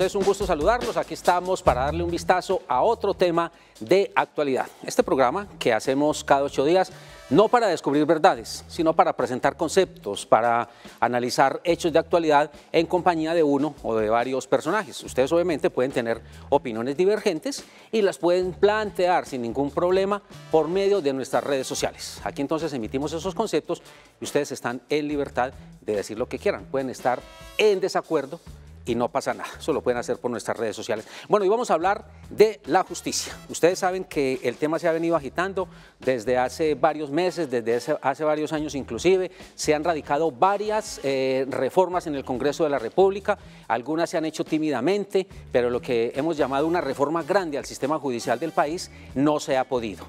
es un gusto saludarlos. Aquí estamos para darle un vistazo a otro tema de actualidad. Este programa que hacemos cada ocho días, no para descubrir verdades, sino para presentar conceptos, para analizar hechos de actualidad en compañía de uno o de varios personajes. Ustedes obviamente pueden tener opiniones divergentes y las pueden plantear sin ningún problema por medio de nuestras redes sociales. Aquí entonces emitimos esos conceptos y ustedes están en libertad de decir lo que quieran. Pueden estar en desacuerdo y no pasa nada. Eso lo pueden hacer por nuestras redes sociales. Bueno, y vamos a hablar de la justicia. Ustedes saben que el tema se ha venido agitando desde hace varios meses, desde hace, varios años inclusive. Se han radicado varias eh, reformas en el Congreso de la República. Algunas se han hecho tímidamente, pero lo que hemos llamado una reforma grande al sistema judicial del país no se ha podido.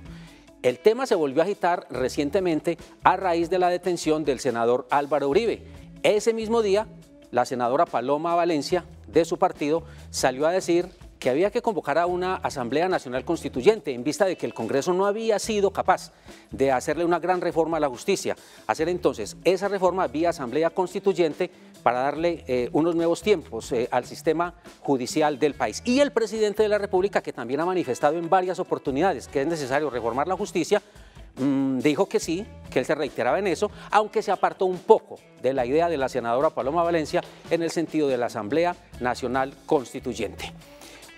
El tema se volvió a agitar recientemente a raíz de la detención del senador Álvaro Uribe. Ese mismo día la senadora Paloma Valencia, de su partido, salió a decir que había que convocar a una Asamblea Nacional Constituyente en vista de que el Congreso no había sido capaz de hacerle una gran reforma a la justicia. Hacer entonces esa reforma vía Asamblea Constituyente para darle eh, unos nuevos tiempos eh, al sistema judicial del país. Y el presidente de la República, que también ha manifestado en varias oportunidades que es necesario reformar la justicia, mm, dijo que sí, que él se reiteraba en eso, aunque se apartó un poco de la idea de la senadora Paloma Valencia en el sentido de la Asamblea Nacional Constituyente.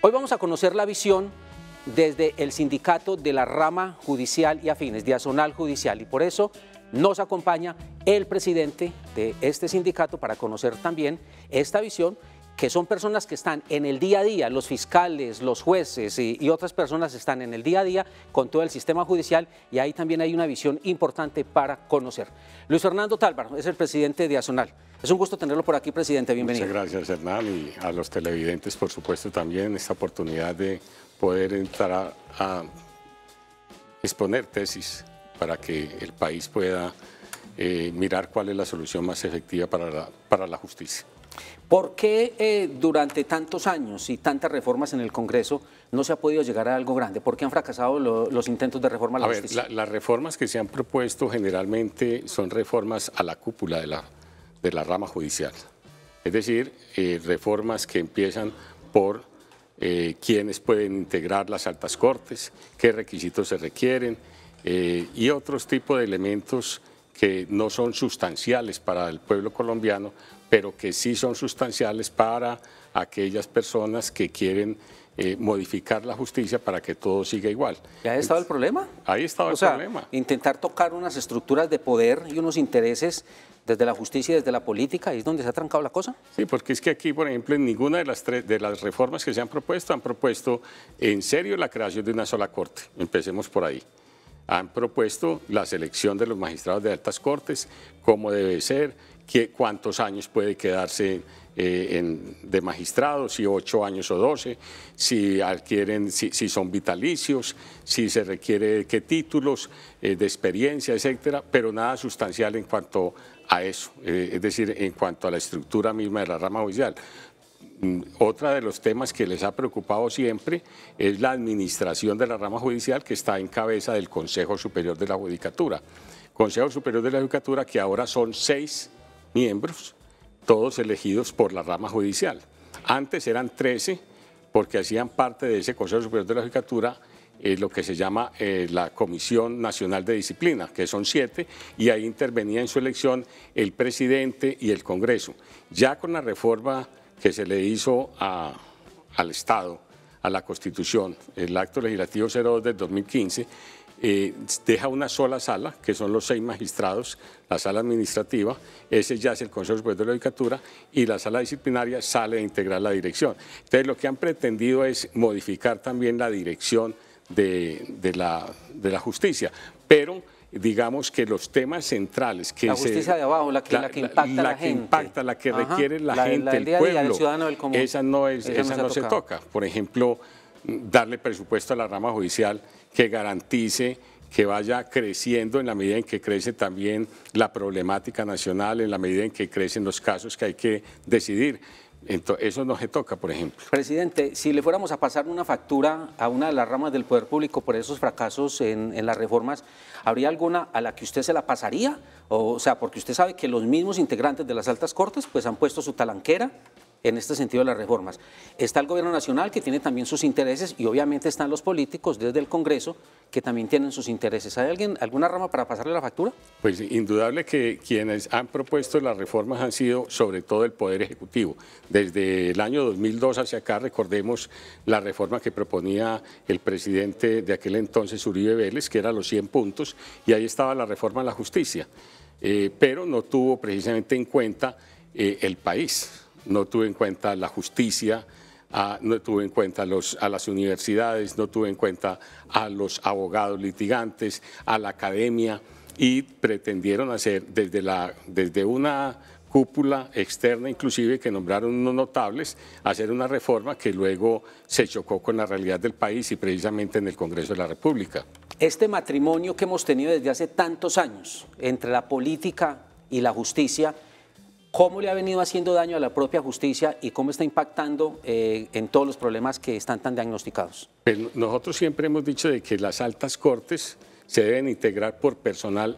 Hoy vamos a conocer la visión desde el sindicato de la rama judicial y afines, diazonal judicial, y por eso nos acompaña el presidente de este sindicato para conocer también esta visión que son personas que están en el día a día, los fiscales, los jueces y, otras personas están en el día a día con todo el sistema judicial y ahí también hay una visión importante para conocer. Luis Fernando Tálvaro es el presidente de Azonal. Es un gusto tenerlo por aquí, presidente. Bienvenido. Muchas gracias, Hernán, y a los televidentes, por supuesto, también esta oportunidad de poder entrar a exponer tesis para que el país pueda eh, mirar cuál es la solución más efectiva para la, para la justicia. ¿Por qué eh, durante tantos años y tantas reformas en el Congreso no se ha podido llegar a algo grande? ¿Por qué han fracasado los intentos de reforma a la justicia? las reformas que se han propuesto generalmente son reformas a la cúpula de la, de la rama judicial. Es decir, eh, reformas que empiezan por quienes pueden integrar las altas cortes, qué requisitos se requieren y otros tipos de elementos que no son sustanciales para el pueblo colombiano, pero que sí son sustanciales para aquellas personas que quieren eh, modificar la justicia para que todo siga igual. ¿Y ahí estaba el problema? Ahí estaba el problema. Intentar tocar unas estructuras de poder y unos intereses desde la justicia y desde la política, ahí es donde se ha trancado la cosa. Sí, porque es que aquí, por ejemplo, en ninguna de las, tres, de las reformas que se han propuesto, han propuesto en serio la creación de una sola corte. Empecemos por ahí han propuesto la selección de los magistrados de altas cortes, cómo debe ser, qué, cuántos años puede quedarse eh, de magistrado, si ocho años o doce, si adquieren, si, son vitalicios, si se requiere qué títulos, eh, de experiencia, etcétera, pero nada sustancial en cuanto a eso, eh, es decir, en cuanto a la estructura misma de la rama judicial. Mm, otra de los temas que les ha preocupado siempre es la administración de la rama judicial que está en cabeza del Consejo Superior de la Judicatura. Consejo Superior de la Judicatura que ahora son seis miembros, todos elegidos por la rama judicial. Antes eran trece porque hacían parte de ese Consejo Superior de la Judicatura eh, lo que se llama eh, la Comisión Nacional de Disciplina, que son siete, y ahí intervenía en su elección el presidente y el Congreso. Ya con la reforma que se le hizo al Estado, a la Constitución, el Acto Legislativo 02 del 2015, eh, deja una sola sala, que son los seis magistrados, la sala administrativa, ese ya es el Consejo Superior de la Judicatura, y la sala disciplinaria sale a integrar la dirección. Entonces, lo que han pretendido es modificar también la dirección de, la, de la justicia, pero digamos que los temas centrales que la justicia de abajo la que, impacta la, que impacta la que requiere la, gente el pueblo ciudadano esa no no se toca por ejemplo darle presupuesto a la rama judicial que garantice que vaya creciendo en la medida en que crece también la problemática nacional, en la medida en que crecen los casos que hay que decidir. Entonces, eso no se toca, por ejemplo. Presidente, si le fuéramos a pasar una factura a una de las ramas del poder público por esos fracasos en, las reformas, ¿habría alguna a la que usted se la pasaría? O, sea, porque usted sabe que los mismos integrantes de las altas cortes pues han puesto su talanquera en este sentido de las reformas. Está el gobierno nacional que tiene también sus intereses y obviamente están los políticos desde el Congreso que también tienen sus intereses. ¿Hay alguien, alguna rama para pasarle la factura? Pues indudable que quienes han propuesto las reformas han sido sobre todo el Poder Ejecutivo. Desde el año 2002 hacia acá recordemos la reforma que proponía el presidente de aquel entonces, Uribe Vélez, que era los 100 puntos, y ahí estaba la reforma a la justicia. Eh, pero no tuvo precisamente en cuenta eh, el país no tuve en cuenta la justicia, ah, no tuve en cuenta a las universidades, no tuve en cuenta a los abogados litigantes, a la academia y pretendieron hacer desde, desde una cúpula externa inclusive que nombraron unos notables, hacer una reforma que luego se chocó con la realidad del país y precisamente en el Congreso de la República. Este matrimonio que hemos tenido desde hace tantos años entre la política y la justicia ¿Cómo le ha venido haciendo daño a la propia justicia y cómo está impactando eh, en todos los problemas que están tan diagnosticados? Pues, nosotros siempre hemos dicho de que las altas cortes se deben integrar por personal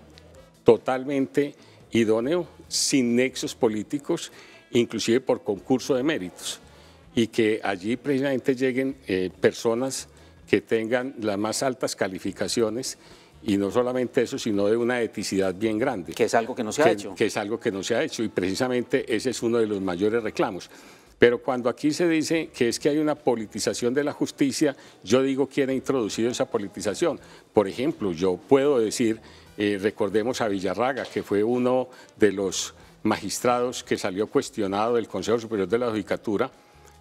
totalmente idóneo, sin nexos políticos, inclusive por concurso de méritos, y que allí precisamente lleguen eh, personas que tengan las más altas calificaciones y no solamente eso, sino de una eticidad bien grande. Que es algo que no se ha hecho. Que es algo que no se ha hecho y precisamente ese es uno de los mayores reclamos. Pero cuando aquí se dice que es que hay una politización de la justicia, yo digo quién ha introducido esa politización. Por ejemplo, yo puedo decir, eh, recordemos a Villarraga, que fue uno de los magistrados que salió cuestionado del Consejo Superior de la Judicatura,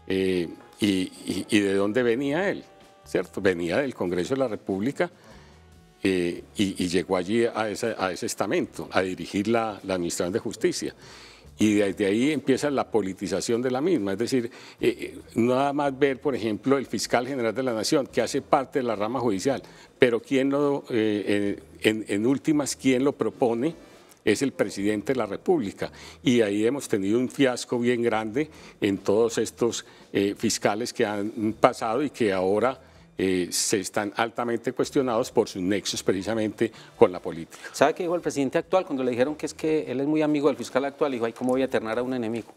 eh, y, y de dónde venía él, ¿cierto? Venía del Congreso de la República eh, y, llegó allí a, ese estamento, a dirigir la, Administración de Justicia. Y desde ahí empieza la politización de la misma, es decir, eh, eh, nada más ver, por ejemplo, el fiscal general de la Nación, que hace parte de la rama judicial, pero quién lo, en, últimas, quién lo propone, es el presidente de la República. Y ahí hemos tenido un fiasco bien grande en todos estos fiscales que han pasado y que ahora eh, se están altamente cuestionados por sus nexos precisamente con la política. ¿Sabe qué dijo el presidente actual cuando le dijeron que es que él es muy amigo del fiscal actual? Dijo, ay, ¿cómo voy a ternar a un enemigo?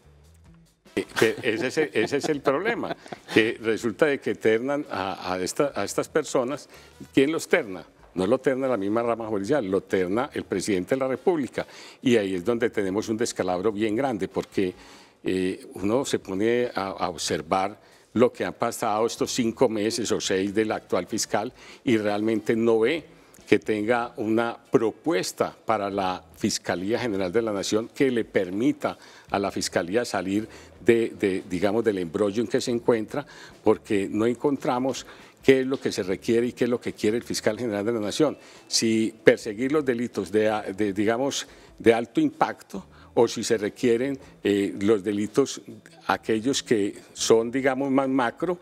Eh, ese es, el, problema, que resulta de que ternan a, estas personas, ¿quién los terna? No lo terna la misma rama judicial, lo terna el presidente de la República. Y ahí es donde tenemos un descalabro bien grande, porque eh, uno se pone a observar lo que ha pasado estos cinco meses o seis del actual fiscal y realmente no ve que tenga una propuesta para la Fiscalía General de la Nación que le permita a la Fiscalía salir de, digamos, del embrollo en que se encuentra, porque no encontramos qué es lo que se requiere y qué es lo que quiere el fiscal general de la Nación. Si perseguir los delitos digamos, de alto impacto, o si se requieren eh, los delitos, aquellos que son, digamos, más macro,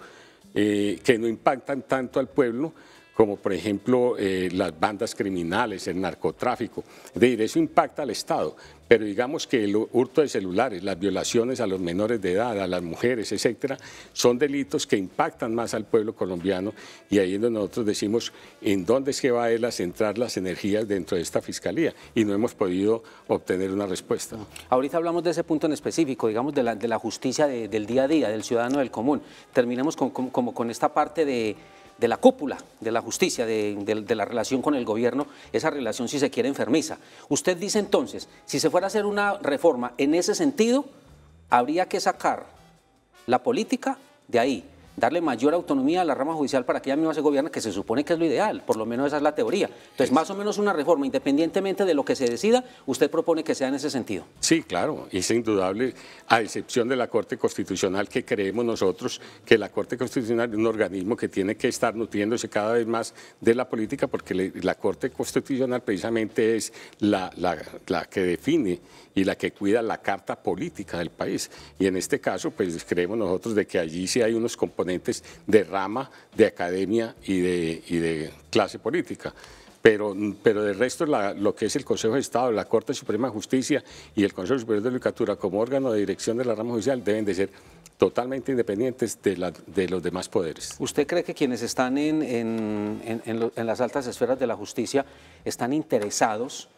eh, que no impactan tanto al pueblo, como por ejemplo eh, las bandas criminales, el narcotráfico. Es decir, eso impacta al Estado, pero digamos que el hurto de celulares, las violaciones a los menores de edad, a las mujeres, etcétera, son delitos que impactan más al pueblo colombiano y ahí es donde nosotros decimos en dónde es que va él a centrar las energías dentro de esta fiscalía y no hemos podido obtener una respuesta. Ahorita hablamos de ese punto en específico, digamos de la, de la justicia del día a día, del ciudadano del común. Terminamos como con esta parte de de la cúpula, de la justicia, de, la relación con el gobierno, esa relación si se quiere enfermiza. Usted dice entonces, si se fuera a hacer una reforma en ese sentido, habría que sacar la política de ahí, darle mayor autonomía a la rama judicial para que ella misma se gobierne, que se supone que es lo ideal, por lo menos esa es la teoría. Entonces, más o menos una reforma, independientemente de lo que se decida, usted propone que sea en ese sentido. Sí, claro, es indudable, a excepción de la Corte Constitucional, que creemos nosotros que la Corte Constitucional es un organismo que tiene que estar nutriéndose cada vez más de la política, porque la Corte Constitucional precisamente es la, que define y la que cuida la carta política del país. Y en este caso, pues creemos nosotros de que allí sí hay unos componentes de rama, de academia y de, clase política. Pero, pero del resto lo que es el Consejo de Estado, la Corte Suprema de Justicia y el Consejo Superior de Judicatura como órgano de dirección de la rama judicial deben de ser totalmente independientes de, de, los demás poderes. ¿Usted cree que quienes están en, en, las altas esferas de la justicia están interesados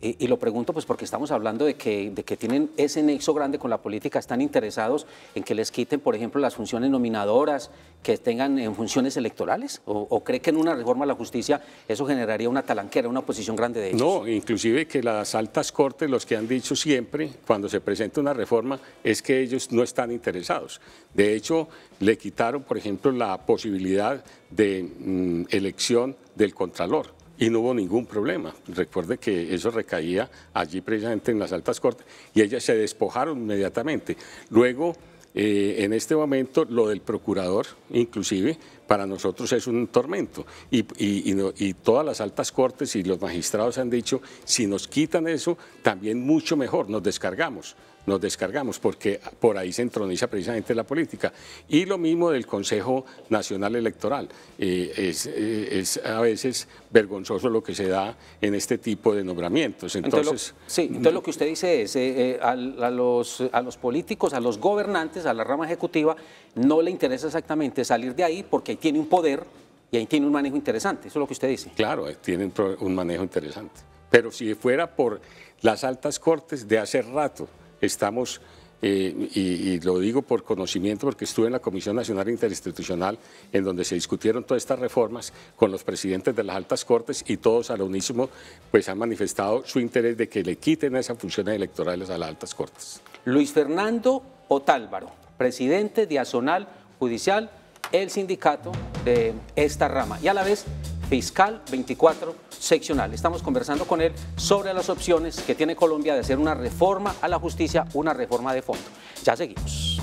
y, lo pregunto pues porque estamos hablando de que, de que tienen ese nexo grande con la política, están interesados en que les quiten, por ejemplo, las funciones nominadoras, que tengan en funciones electorales, o, cree que en una reforma a la justicia eso generaría una talanquera, una oposición grande de ellos. No, inclusive que las altas cortes, los que han dicho siempre cuando se presenta una reforma, es que ellos no están interesados. De hecho, le quitaron, por ejemplo, la posibilidad de mm, elección del contralor y no hubo ningún problema. Recuerde que eso recaía allí precisamente en las altas cortes y ellas se despojaron inmediatamente. Luego, eh, en este momento, lo del procurador, inclusive, para nosotros es un tormento. Y, y, todas las altas cortes y los magistrados han dicho, si nos quitan eso, también mucho mejor, nos descargamos nos descargamos, porque por ahí se entroniza precisamente la política. Y lo mismo del Consejo Nacional Electoral. Eh, eh, es, a veces vergonzoso lo que se da en este tipo de nombramientos. Entonces, sí, entonces lo que usted dice es, eh, a, los, a los políticos, a los gobernantes, a la rama ejecutiva, no le interesa exactamente salir de ahí porque tiene un poder y ahí tiene un manejo interesante, eso es lo que usted dice. Claro, tienen un manejo interesante. Pero si fuera por las altas cortes de hace rato, estamos, eh, y, lo digo por conocimiento porque estuve en la Comisión Nacional Interinstitucional en donde se discutieron todas estas reformas con los presidentes de las altas cortes y todos al unísimo pues han manifestado su interés de que le quiten esas funciones electorales a las altas cortes. Luis Fernando Otálvaro, presidente de Azonal Judicial, el sindicato de esta rama y a la vez fiscal 24 seccional. Estamos conversando con él sobre las opciones que tiene Colombia de hacer una reforma a la justicia, una reforma de fondo. Ya seguimos.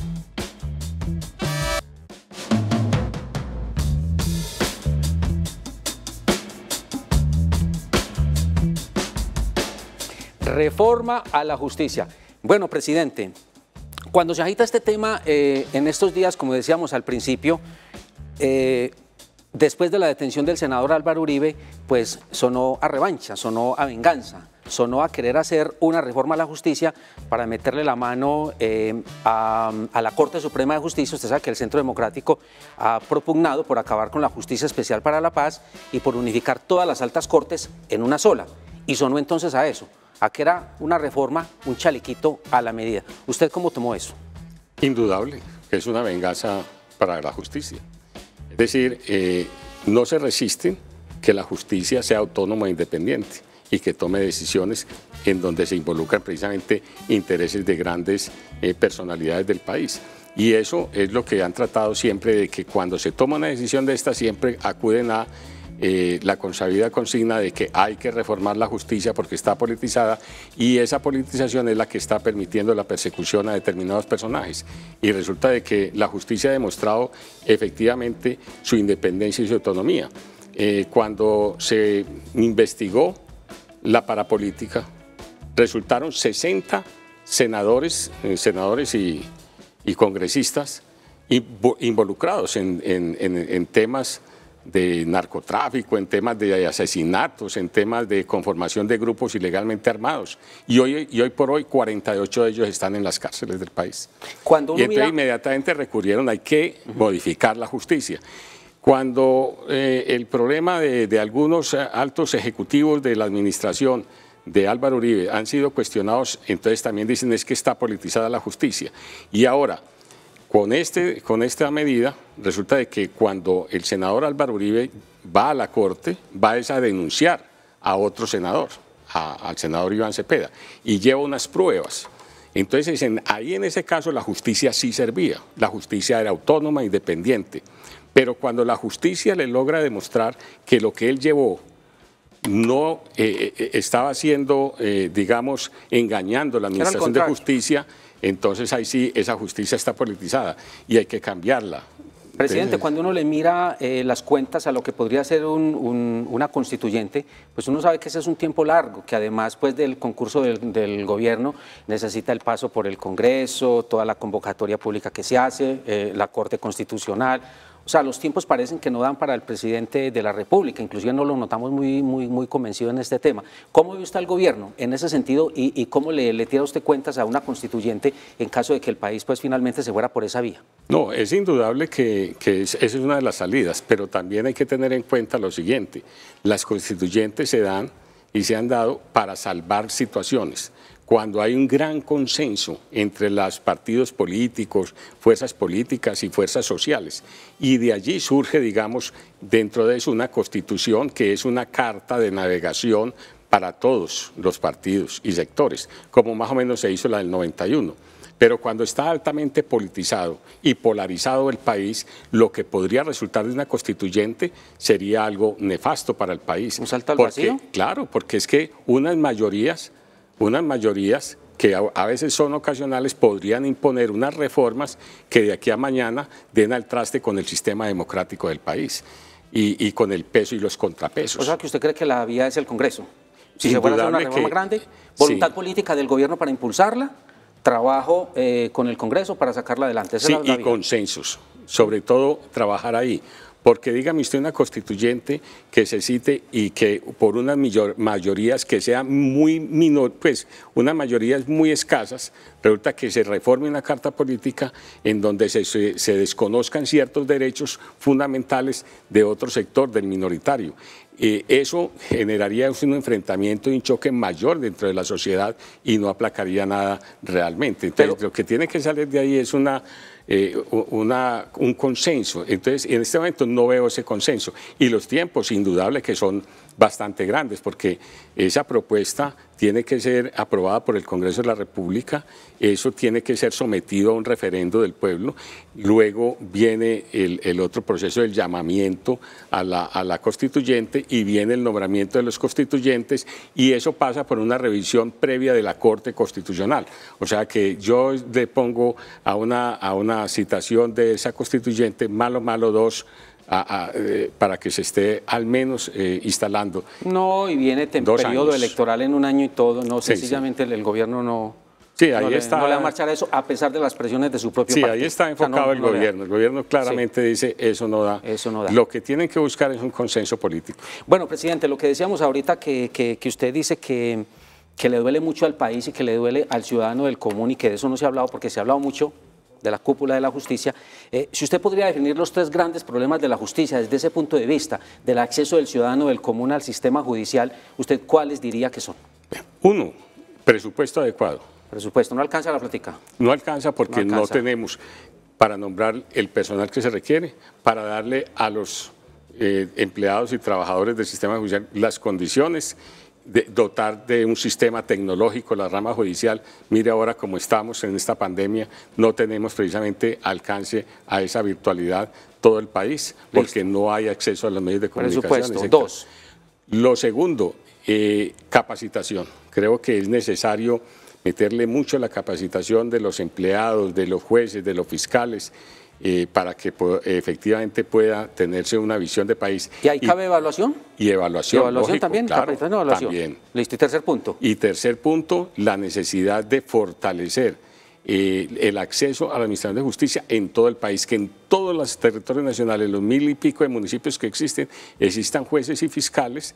Reforma a la justicia. Bueno, presidente, cuando se agita este tema eh, en estos días, como decíamos al principio, eh, Después de la detención del senador Álvaro Uribe, pues sonó a revancha, sonó a venganza, sonó a querer hacer una reforma a la justicia para meterle la mano eh, a, a, la Corte Suprema de Justicia. Usted sabe que el Centro Democrático ha propugnado por acabar con la Justicia Especial para la Paz y por unificar todas las altas cortes en una sola. Y sonó entonces a eso, a que era una reforma, un chalequito a la medida. ¿Usted cómo tomó eso? Indudable, que es una venganza para la justicia. Es decir, eh, no se resisten que la justicia sea autónoma e independiente y que tome decisiones en donde se involucran precisamente intereses de grandes eh, personalidades del país. Y eso es lo que han tratado siempre de que cuando se toma una decisión de esta siempre acuden a eh, la consabida consigna de que hay que reformar la justicia porque está politizada y esa politización es la que está permitiendo la persecución a determinados personajes. Y resulta de que la justicia ha demostrado efectivamente su independencia y su autonomía. Eh, cuando se investigó la parapolítica, resultaron 60 senadores, eh, senadores y, y, congresistas involucrados en temas de narcotráfico, en temas de asesinatos, en temas de conformación de grupos ilegalmente armados. Y hoy, y hoy por hoy 48 de ellos están en las cárceles del país. Cuando y entonces inmediatamente recurrieron, hay que modificar la justicia. Cuando eh, el problema de, de algunos eh, altos ejecutivos de la administración de Álvaro Uribe han sido cuestionados, entonces también dicen es que está politizada la justicia. Y ahora con, este, con esta medida resulta de que cuando el senador Álvaro Uribe va a la corte, va a denunciar a otro senador, al senador Iván Cepeda, y lleva unas pruebas. Entonces, dicen ahí en ese caso la justicia sí servía, la justicia era autónoma, independiente, pero cuando la justicia le logra demostrar que lo que él llevó no eh, eh, estaba siendo, eh, digamos, engañando la Administración de Justicia, entonces ahí sí esa justicia está politizada y hay que cambiarla. Presidente, cuando uno le mira eh, las cuentas a lo que podría ser una constituyente, pues uno sabe que ese es un tiempo largo, que además pues, del concurso del, gobierno necesita el paso por el Congreso, toda la convocatoria pública que se hace, eh, la Corte Constitucional. O sea, los tiempos parecen que no dan para el presidente de la República, inclusive no lo notamos muy, muy, muy convencido en este tema. ¿Cómo ve usted al gobierno en ese sentido y, cómo le, le, tira usted cuentas a una constituyente en caso de que el país pues finalmente se fuera por esa vía? No, es indudable que, que esa es una de las salidas, pero también hay que tener en cuenta lo siguiente, las constituyentes se dan y se han dado para salvar situaciones cuando hay un gran consenso entre los partidos políticos, fuerzas políticas y fuerzas sociales. Y de allí surge, digamos, dentro de eso una constitución que es una carta de navegación para todos los partidos y sectores, como más o menos se hizo la del 91. Pero cuando está altamente politizado y polarizado el país, lo que podría resultar de una constituyente sería algo nefasto para el país. ¿Un salto vacío? Claro, porque es que unas mayorías unas mayorías que a veces son ocasionales, podrían imponer unas reformas que de aquí a mañana den al traste con el sistema democrático del país y, con el peso y los contrapesos. O sea, que usted cree que la vía es el Congreso. Si se fuera a hacer una reforma grande, voluntad política del gobierno para impulsarla, trabajo eh, con el Congreso para sacarla adelante. sí, y consensos, sobre todo trabajar ahí. Porque dígame usted una constituyente que se cite y que por unas mayorías que sean muy minor, pues unas mayorías muy escasas, resulta que se reforme una carta política en donde se desconozcan ciertos derechos fundamentales de otro sector del minoritario eso generaría un enfrentamiento y un choque mayor dentro de la sociedad y no aplacaría nada realmente. Entonces, lo que tiene que salir de ahí es eh, una, un consenso. Entonces, en este momento no veo ese consenso. Y los tiempos, indudables que son bastante grandes, porque esa propuesta tiene que ser aprobada por el Congreso de la República, eso tiene que ser sometido a un referendo del pueblo, luego viene el, otro proceso del llamamiento a la, constituyente y viene el nombramiento de los constituyentes y eso pasa por una revisión previa de la Corte Constitucional. O sea que yo le pongo a una, a una citación de esa constituyente malo malo dos eh, para que se esté al menos eh, instalando. No, y viene periodo electoral en un año y todo, no, sencillamente El, gobierno no... Sí, ahí está. no va a marchar eso a pesar de las presiones de su propio sí, partido. Sí, ahí está enfocado el gobierno. El gobierno claramente dice eso no, da. eso no da. Lo que tienen que buscar es un consenso político. Bueno, presidente, lo que decíamos ahorita que, que, que usted dice que, que le duele mucho al país y que le duele al ciudadano del común y que de eso no se ha hablado porque se ha hablado mucho de la cúpula de la justicia, eh, si usted podría definir los tres grandes problemas de la justicia desde ese punto de vista, del acceso del ciudadano, del común al sistema judicial, ¿usted cuáles diría que son? Uno, presupuesto adecuado. Presupuesto, no alcanza la plática. No alcanza porque no, tenemos para nombrar el personal que se requiere, para darle a los eh, empleados y trabajadores del sistema judicial las condiciones de dotar de un sistema tecnológico la rama judicial. Mire ahora como estamos en esta pandemia, no tenemos precisamente alcance a esa virtualidad todo el país, porque no hay acceso a los medios de comunicación. dos. Lo segundo, eh, capacitación. Creo que es necesario meterle mucho la capacitación de los empleados, de los jueces, de los fiscales. Eh, para que efectivamente pueda tenerse una visión de país. ¿Y ahí cabe evaluación? Y evaluación. evaluación también? También. Listo, y tercer punto. Y tercer punto, la necesidad de fortalecer eh, el acceso a la Administración de Justicia en todo el país, que en todos los territorios nacionales, los mil y pico de municipios que existen, existan jueces y fiscales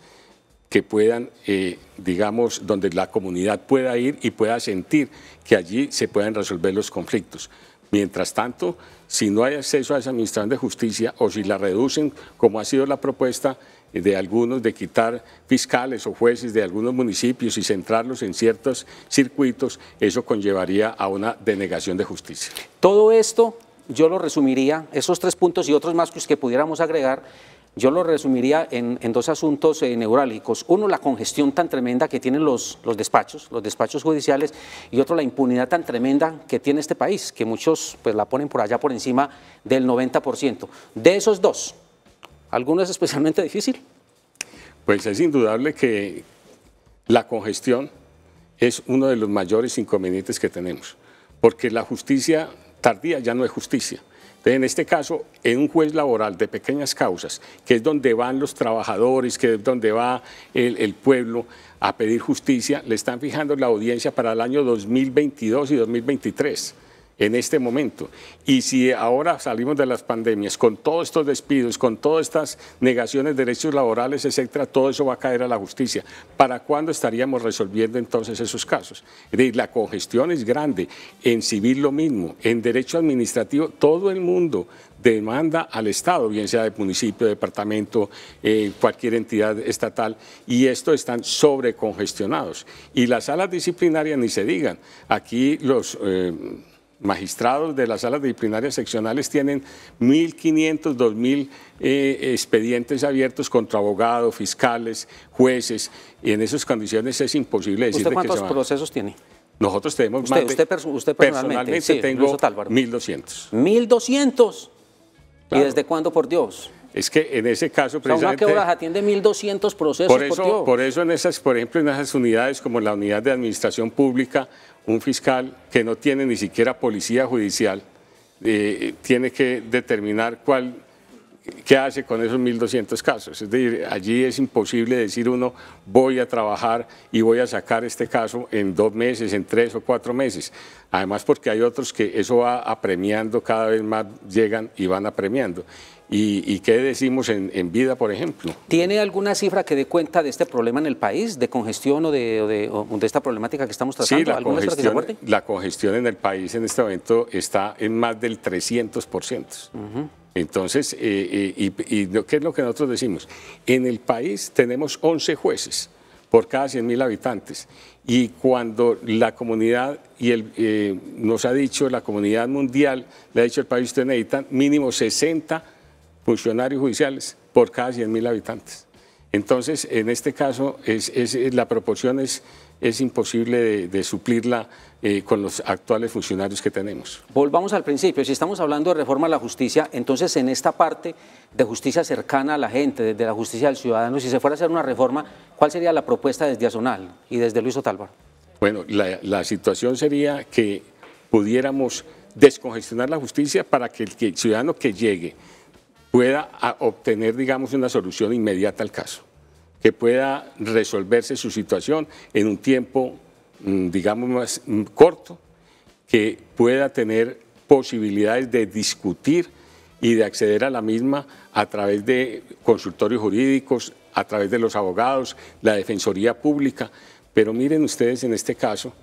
que puedan, eh, digamos, donde la comunidad pueda ir y pueda sentir que allí se pueden resolver los conflictos. Mientras tanto, si no hay acceso a esa administración de justicia o si la reducen, como ha sido la propuesta de algunos de quitar fiscales o jueces de algunos municipios y centrarlos en ciertos circuitos, eso conllevaría a una denegación de justicia. Todo esto yo lo resumiría, esos tres puntos y otros más pues, que pudiéramos agregar, yo lo resumiría en, dos asuntos eh, neurálgicos. Uno, la congestión tan tremenda que tienen los, los, despachos, los despachos judiciales, y otro, la impunidad tan tremenda que tiene este país, que muchos pues, la ponen por allá por encima del 90%. De esos dos, ¿alguno es especialmente difícil? Pues es indudable que la congestión es uno de los mayores inconvenientes que tenemos, porque la justicia tardía ya no es justicia en este caso, en un juez laboral de pequeñas causas, que es donde van los trabajadores, que es donde va el, el pueblo a pedir justicia, le están fijando la audiencia para el año 2022 y 2023 en este momento. Y si ahora salimos de las pandemias con todos estos despidos, con todas estas negaciones de derechos laborales, etcétera, todo eso va a caer a la justicia. ¿Para cuándo estaríamos resolviendo entonces esos casos? Es decir, la congestión es grande, en civil lo mismo, en derecho administrativo todo el mundo demanda al Estado, bien sea de municipio, departamento, eh, cualquier entidad estatal, y estos están sobrecongestionados. Y las salas disciplinarias ni se digan. Aquí los... Eh, magistrados de las salas disciplinarias seccionales tienen 1.500, 2.000 eh, expedientes abiertos contra abogados, fiscales, jueces, y en esas condiciones es imposible decir ¿Usted cuántos procesos tiene? Nosotros tenemos más usted, personalmente, tengo 1.200. ¿1.200? ¿Y desde cuándo, por Dios? Es que en ese caso precisamente... atiende 1.200 procesos. Por eso, por, eso en esas, por ejemplo, en esas unidades como la unidad de administración pública, un fiscal que no tiene ni siquiera policía judicial eh, tiene que determinar cuál, qué hace con esos 1.200 casos. Es decir, allí es imposible decir uno, voy a trabajar y voy a sacar este caso en dos meses, en tres o cuatro meses. Además porque hay otros que eso va apremiando, cada vez más llegan y van apremiando. ¿Y, qué decimos en, vida, por ejemplo? ¿Tiene alguna cifra que dé cuenta de este problema en el país, de congestión o de, esta problemática que estamos tratando? Sí, la congestión, en el país en este momento está en más del 300%. Entonces, eh, eh, y, ¿qué es lo que nosotros decimos? En el país tenemos 11 jueces por cada 100.000 habitantes. Y cuando la comunidad, y el, eh, nos ha dicho la comunidad mundial, le ha dicho el país, usted necesita mínimo 60 funcionarios judiciales por cada 100.000 habitantes. Entonces, en este caso, la proporción es, imposible de, suplirla eh, con los actuales funcionarios que tenemos. Volvamos al principio, si estamos hablando de reforma a la justicia, entonces en esta parte de justicia cercana a la gente, desde la justicia al ciudadano, si se fuera a hacer una reforma, ¿cuál sería la propuesta desde Azonal y desde Luis Otálvaro? Bueno, la, situación sería que pudiéramos descongestionar la justicia para que el ciudadano que llegue pueda obtener, digamos, una solución inmediata al caso, que pueda resolverse su situación en un tiempo, mm, digamos, más mm, corto, que pueda tener posibilidades de discutir y de acceder a la misma a través de consultorios jurídicos, a través de los abogados, la Defensoría Pública. Pero miren ustedes en este caso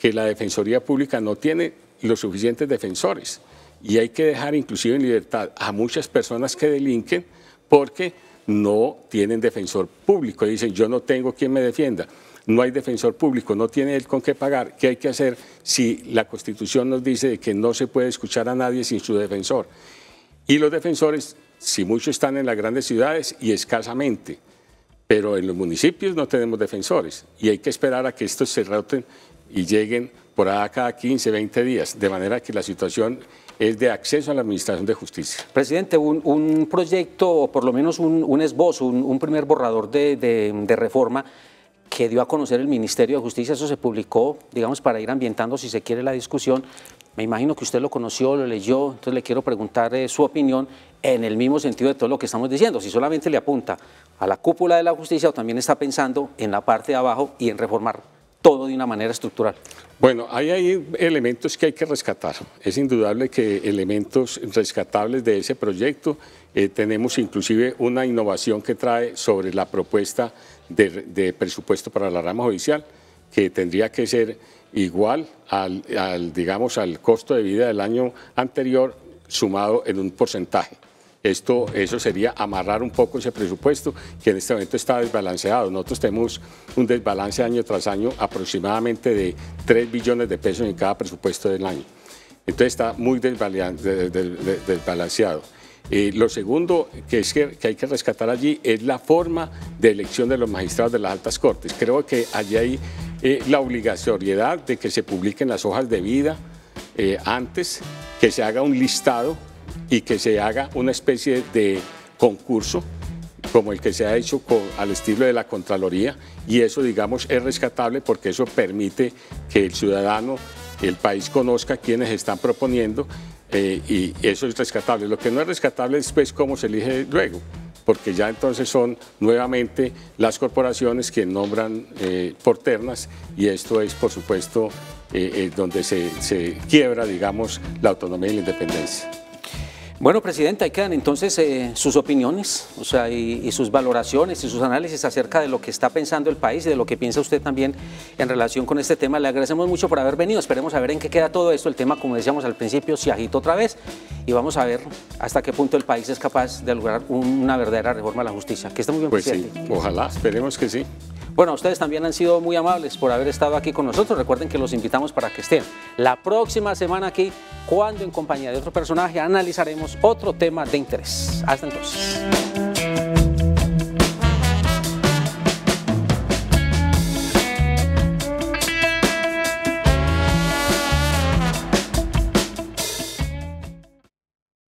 que la Defensoría Pública no tiene los suficientes defensores y hay que dejar inclusive en libertad a muchas personas que delinquen porque no tienen defensor público. Dicen, yo no tengo quien me defienda, no hay defensor público, no tiene él con qué pagar. ¿Qué hay que hacer si la Constitución nos dice que no se puede escuchar a nadie sin su defensor? Y los defensores, si muchos están en las grandes ciudades y escasamente, pero en los municipios no tenemos defensores y hay que esperar a que estos se roten y lleguen por cada 15, 20 días, de manera que la situación es de acceso a la Administración de Justicia. Presidente, un, proyecto, o por lo menos un, esbozo, un, primer borrador de, reforma que dio a conocer el Ministerio de Justicia, eso se publicó, digamos, para ir ambientando, si se quiere, la discusión. Me imagino que usted lo conoció, lo leyó, entonces le quiero preguntar eh, su opinión en el mismo sentido de todo lo que estamos diciendo, si solamente le apunta a la cúpula de la justicia o también está pensando en la parte de abajo y en reformar todo de una manera estructural? Bueno, hay, elementos que hay que rescatar. Es indudable que elementos rescatables de ese proyecto eh, tenemos inclusive una innovación que trae sobre la propuesta de, presupuesto para la rama judicial, que tendría que ser igual al, digamos, al costo de vida del año anterior sumado en un porcentaje esto, eso sería amarrar un poco ese presupuesto que en este momento está desbalanceado. Nosotros tenemos un desbalance año tras año aproximadamente de 3 billones de pesos en cada presupuesto del año. Entonces está muy desbalanceado. y eh, lo segundo que, que, hay que rescatar allí es la forma de elección de los magistrados de las altas cortes. Creo que allí hay eh, la obligatoriedad de que se publiquen las hojas de vida eh, antes, que se haga un listado y que se haga una especie de concurso como el que se ha hecho al estilo de la Contraloría y eso digamos es rescatable porque eso permite que el ciudadano, el país conozca quienes están proponiendo eh, y eso es rescatable. Lo que no es rescatable es pues, cómo se elige luego porque ya entonces son nuevamente las corporaciones que nombran eh, por ternas y esto es por supuesto eh, donde se, se quiebra digamos la autonomía y la independencia. Bueno, presidente, ahí quedan entonces eh, sus opiniones o sea, y, sus valoraciones y sus análisis acerca de lo que está pensando el país y de lo que piensa usted también en relación con este tema. Le agradecemos mucho por haber venido. Esperemos a ver en qué queda todo esto. El tema, como decíamos al principio, se agita otra vez y vamos a ver hasta qué punto el país es capaz de lograr una verdadera reforma a la justicia. Que esté muy bien, pues Sí, ojalá, esperemos que sí. Bueno, ustedes también han sido muy amables por haber estado aquí con nosotros. Recuerden que los invitamos para que estén la próxima semana aquí, cuando en compañía de otro personaje analizaremos otro tema de interés. Hasta entonces.